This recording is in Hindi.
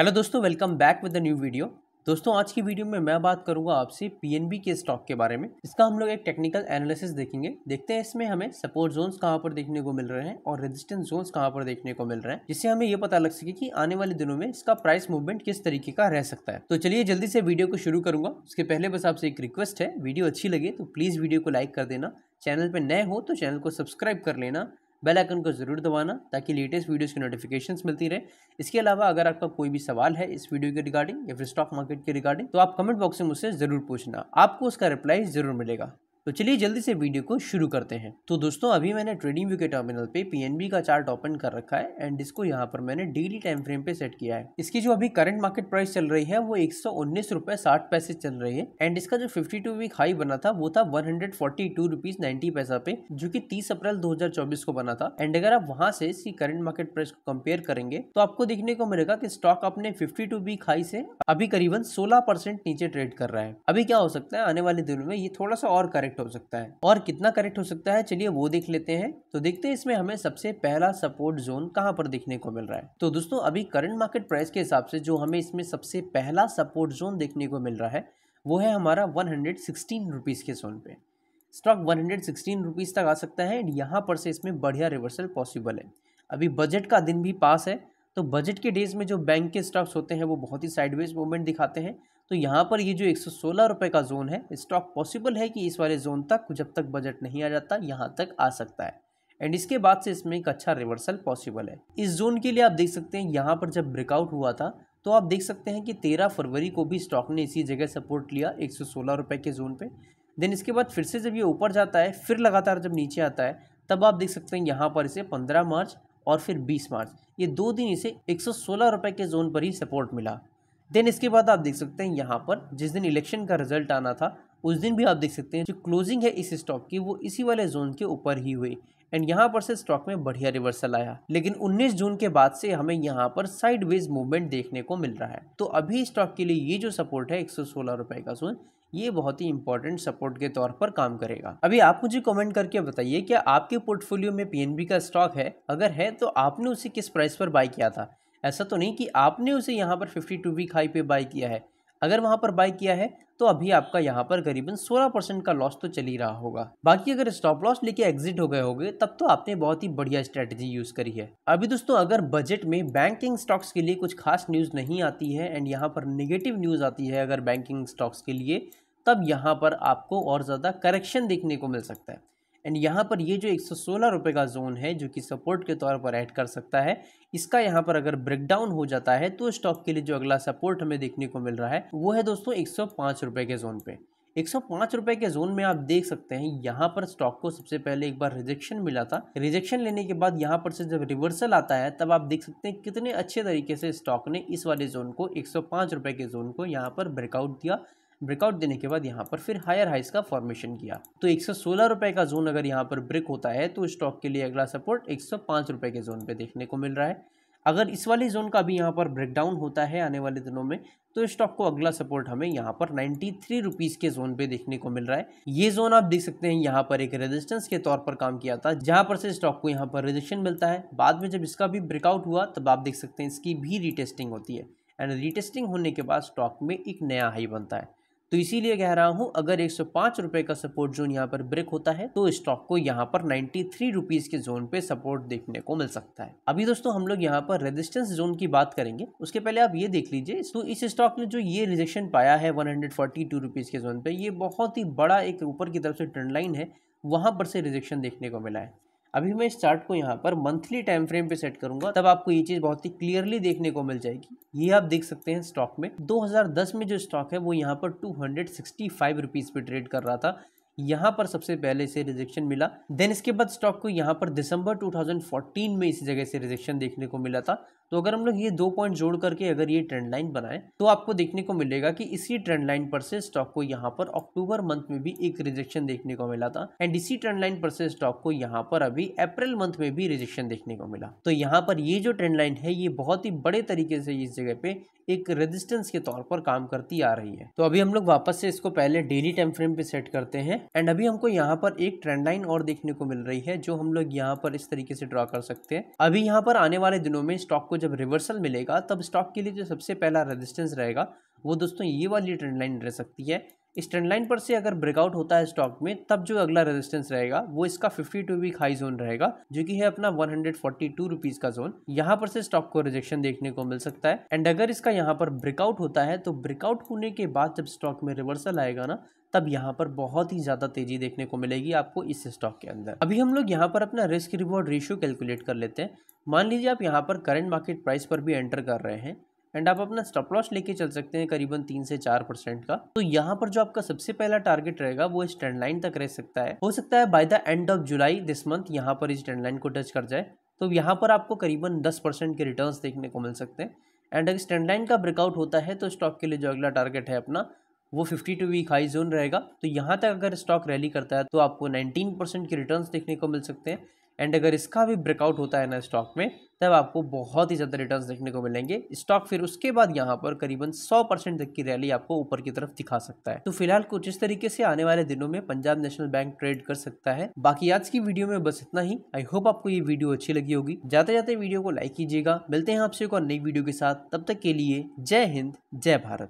हेलो दोस्तों welcome back with the new video दोस्तों आज की वीडियो में मैं बात करूंगा आपसे पीएनबी के स्टॉक के बारे में इसका हम लोग एक टेक्निकल एनालिसिस देखेंगे देखते हैं इसमें हमें सपोर्ट जोन्स कहाँ पर देखने को मिल रहे हैं और रेजिस्टेंस जोन्स कहाँ पर देखने को मिल रहे हैं जिससे हमें ये पता लग सके कि आने वाले दिनों में इसका प्राइस मूवमेंट किस तरीके का रह सकता है तो चलिए जल्दी से वीडियो को शुरू करूंगा उसके पहले बस आपसे एक रिक्वेस्ट है वीडियो अच्छी लगे तो प्लीज़ वीडियो को लाइक कर देना चैनल पर नए हो तो चैनल को सब्सक्राइब कर लेना बेल आइकन को ज़रूर दबाना ताकि लेटेस्ट वीडियोस की नोटिफिकेशन मिलती रहे इसके अलावा अगर आपका कोई भी सवाल है इस वीडियो के रिगार्डिंग या फिर स्टॉक मार्केट के रिगार्डिंग तो आप कमेंट बॉक्स में मुझसे ज़रूर पूछना आपको उसका रिप्लाई ज़रूर मिलेगा तो चलिए जल्दी से वीडियो को शुरू करते हैं तो दोस्तों अभी मैंने ट्रेडिंग व्यू के टर्मिनल पे पीएनबी का चार्ट ओपन कर रखा है एंड इसको यहाँ पर मैंने डेली टाइम फ्रेम पे सेट किया है इसकी जो अभी करंट मार्केट प्राइस चल रही है वो एक सौ उन्नीस रुपए साठ पैसे चल रही है एंड इसका जो फिफ्टी वीक हाई बना था वो था वन हंड्रेड पैसा पे जो की तीस अप्रैल दो हजार चौबीस को बना था एंड अगर आप वहाँ से इसकी करंट मार्केट प्राइस को कम्पेयर करेंगे तो आपको देखने को मिलेगा की स्टॉक अपने फिफ्टी टू वीक हाई से अभी करीबन सोलह परसेंट नीचे ट्रेड कर रहा है अभी क्या हो सकता है आने वाले दिनों में ये थोड़ा सा और करेक्ट करेक्ट हो सकता है और कितना करेक्ट हो सकता है चलिए वो देख लेते हैं तो देखते हैं इसमें हमें सबसे पहला सपोर्ट जोन कहाँ पर देखने को मिल रहा है तो दोस्तों अभी करंट मार्केट प्राइस के हिसाब से जो हमें इसमें सबसे पहला सपोर्ट जोन देखने को मिल रहा है वो है हमारा वन हंड्रेड के जोन पे स्टॉक वन हंड्रेड तक आ सकता है एंड यहाँ पर से इसमें बढ़िया रिवर्सल पॉसिबल है अभी बजट का दिन भी पास है तो बजट के डेज में जो बैंक के स्टॉक्स होते हैं वो बहुत ही साइडवेज मूवमेंट दिखाते हैं तो यहाँ पर ये जो एक सौ का जोन है स्टॉक पॉसिबल है कि इस वाले जोन तक जब तक बजट नहीं आ जाता यहाँ तक आ सकता है एंड इसके बाद से इसमें एक अच्छा रिवर्सल पॉसिबल है इस जोन के लिए आप देख सकते हैं यहाँ पर जब ब्रेकआउट हुआ था तो आप देख सकते हैं कि तेरह फरवरी को भी स्टॉक ने इसी जगह सपोर्ट लिया एक सौ के जोन पे देन इसके बाद फिर से जब ये ऊपर जाता है फिर लगातार जब नीचे आता है तब आप देख सकते हैं यहाँ पर इसे पंद्रह मार्च और फिर बीस मार्च ये दो दिन इसे एक रुपए के जोन पर ही सपोर्ट मिला देन इसके बाद आप देख सकते हैं यहाँ पर जिस दिन इलेक्शन का रिजल्ट आना था उस दिन भी आप देख सकते हैं जो क्लोजिंग है इस स्टॉक की वो इसी वाले जोन के ऊपर ही हुई एंड यहाँ पर से स्टॉक में बढ़िया रिवर्सल आया लेकिन 19 जून के बाद से हमें यहाँ पर साइडवेज मूवमेंट देखने को मिल रहा है तो अभी स्टॉक के लिए ये जो सपोर्ट है एक रुपए का जोन ये बहुत ही इंपॉर्टेंट सपोर्ट के तौर पर काम करेगा अभी आप मुझे कमेंट करके बताइए क्या आपके पोर्टफोलियो में पीएनबी का स्टॉक है अगर है तो आपने उसे किस प्राइस पर बाय किया था ऐसा तो नहीं कि आपने उसे यहाँ पर फिफ्टी टू वीक हाई पे बाई किया है अगर वहाँ पर बाई किया है तो अभी आपका यहाँ पर करीबन 16 परसेंट का लॉस तो चल ही रहा होगा बाकी अगर स्टॉप लॉस लेके एग्जिट हो गए होगे तब तो आपने बहुत ही बढ़िया स्ट्रेटजी यूज करी है अभी दोस्तों अगर बजट में बैंकिंग स्टॉक्स के लिए कुछ खास न्यूज़ नहीं आती है एंड यहाँ पर निगेटिव न्यूज़ आती है अगर बैंकिंग स्टॉक्स के लिए तब यहाँ पर आपको और ज़्यादा करेक्शन देखने को मिल सकता है एंड यहाँ पर ये जो एक सौ का जोन है जो कि सपोर्ट के तौर पर ऐड कर सकता है इसका यहाँ पर अगर ब्रेकडाउन हो जाता है तो स्टॉक के लिए जो अगला सपोर्ट हमें देखने को मिल रहा है वो है दोस्तों एक रुपए के जोन पे एक सौ रुपए के जोन में आप देख सकते हैं यहाँ पर स्टॉक को सबसे पहले एक बार रिजेक्शन मिला था रिजेक्शन लेने के बाद यहाँ पर से जब रिवर्सल आता है तब आप देख सकते हैं कितने अच्छे तरीके से स्टॉक ने इस वाले जोन को एक सौ रुपए के जोन को यहाँ पर ब्रेकआउट दिया ब्रेकआउट देने के बाद यहाँ पर फिर हायर हाइस का फॉर्मेशन किया तो एक सौ का जोन अगर यहाँ पर ब्रेक होता है तो स्टॉक के लिए अगला सपोर्ट एक सौ के जोन पर देखने को मिल रहा है अगर इस वाले जोन का भी यहाँ पर ब्रेकडाउन होता है आने वाले दिनों में तो स्टॉक को अगला सपोर्ट हमें यहाँ पर नाइन्टी थ्री रुपीज़ के जोन पे देखने को मिल रहा है ये जोन आप देख सकते हैं यहाँ पर एक रेजिस्टेंस के तौर पर काम किया था जहाँ पर से स्टॉक को यहाँ पर रिजेक्शन मिलता है बाद में जब इसका भी ब्रेकआउट हुआ तब आप देख सकते हैं इसकी भी रिटेस्टिंग होती है एंड रिटेस्टिंग होने के बाद स्टॉक में एक नया हाई बनता है तो इसीलिए कह रहा हूँ अगर एक सौ का सपोर्ट जोन यहाँ पर ब्रेक होता है तो स्टॉक को यहाँ पर नाइन्टी थ्री के जोन पे सपोर्ट देखने को मिल सकता है अभी दोस्तों हम लोग यहाँ पर रेजिस्टेंस जोन की बात करेंगे उसके पहले आप ये देख लीजिए तो इस स्टॉक ने जो ये रिजेक्शन पाया है वन हंड्रेड के जोन पे ये बहुत ही बड़ा एक ऊपर की तरफ से ट्रेंड लाइन है वहाँ पर से रिजेक्शन देखने को मिला है अभी मैं इस चार्ट को यहाँ पर मंथली टाइम फ्रेम पे सेट करूंगा तब आपको ये चीज़ बहुत ही क्लियरली देखने को मिल जाएगी ये आप देख सकते हैं स्टॉक में 2010 में जो स्टॉक है वो यहाँ पर टू हंड्रेड पे ट्रेड कर रहा था यहाँ पर सबसे पहले इसे रिजेक्शन मिला देन इसके बाद स्टॉक को यहाँ पर दिसंबर 2014 में इसी जगह से रिजेक्शन देखने को मिला था तो अगर हम लोग ये दो पॉइंट जोड़ करके अगर ये ट्रेंड लाइन बनाएं तो आपको देखने को मिलेगा कि इसी ट्रेंड लाइन पर से स्टॉक को यहाँ पर अक्टूबर मंथ में भी एक रिजेक्शन देखने को मिला था एंड इसी ट्रेंड लाइन पर से स्टॉक को यहाँ पर अभी अप्रैल मंथ में भी रिजेक्शन देखने को मिला तो यहाँ पर ये जो ट्रेंड लाइन है ये बहुत ही बड़े तरीके से इस जगह पे एक रेजिस्टेंस के तौर पर काम करती आ रही है तो अभी हम लोग वापस से इसको पहले डेली टाइम फ्रेम पे सेट करते हैं एंड अभी हमको यहाँ पर एक ट्रेंड लाइन और देखने को मिल रही है जो हम लोग यहाँ पर इस तरीके से ड्रॉ कर सकते हैं अभी यहाँ पर आने वाले दिनों में स्टॉक को जब रिवर्सल मिलेगा तब स्टॉक के लिए जो सबसे पहला रेजिस्टेंस रहेगा वो दोस्तों ये वाली ट्रेंड लाइन रह सकती है इस ट्रेंड लाइन पर से अगर ब्रेकआउट होता है स्टॉक में तब जो अगला रेजिस्टेंस रहेगा वो इसका 52 वीक हाई जोन रहेगा जो कि है अपना वन हंड्रेड का जोन यहाँ पर से स्टॉक को रिजेक्शन देखने को मिल सकता है एंड अगर इसका यहाँ पर ब्रेकआउट होता है तो ब्रेकआउट होने के बाद जब स्टॉक में रिवर्सल आएगा ना तब यहाँ पर बहुत ही ज़्यादा तेजी देखने को मिलेगी आपको इस स्टॉक के अंदर अभी हम लोग यहाँ पर अपना रिस्क रिवॉर्ड रेशियो कैलकुलेट कर लेते हैं मान लीजिए आप यहाँ पर करंट मार्केट प्राइस पर भी एंटर कर रहे हैं एंड आप अपना स्टॉप लॉस लेके चल सकते हैं करीबन तीन से चार परसेंट का तो यहाँ पर जो आपका सबसे पहला टारगेट रहेगा वो इस ट्रेंड लाइन तक रह सकता है हो सकता है by the end of July this month यहाँ पर इस ट्रेंड लाइन को टच कर जाए तो यहाँ पर आपको करीबन दस परसेंट के रिटर्न देखने को मिल सकते हैं एंड अगर ट्रेंड लाइन का ब्रेकआउट होता है तो स्टॉक के लिए जो अगला टारगेट है अपना वो fifty two week high zone रहेगा तो यहाँ तक अगर स्टॉक रैली करता है तो आपको नाइनटीन परसेंट के रिटर्न देखने को मिल सकते हैं एंड अगर इसका भी ब्रेकआउट होता है ना स्टॉक में तब आपको बहुत ही ज़्यादा रिटर्न्स देखने को मिलेंगे स्टॉक फिर उसके बाद यहाँ पर करीबन 100 परसेंट तक की रैली आपको ऊपर की तरफ दिखा सकता है तो फिलहाल कुछ इस तरीके से आने वाले दिनों में पंजाब नेशनल बैंक ट्रेड कर सकता है बाकी आज की वीडियो में बस इतना ही आई होप आपको ये वीडियो अच्छी लगी होगी जाते जाते वीडियो को लाइक कीजिएगा मिलते हैं आपसे एक और नई वीडियो के साथ तब तक के लिए जय हिंद जय भारत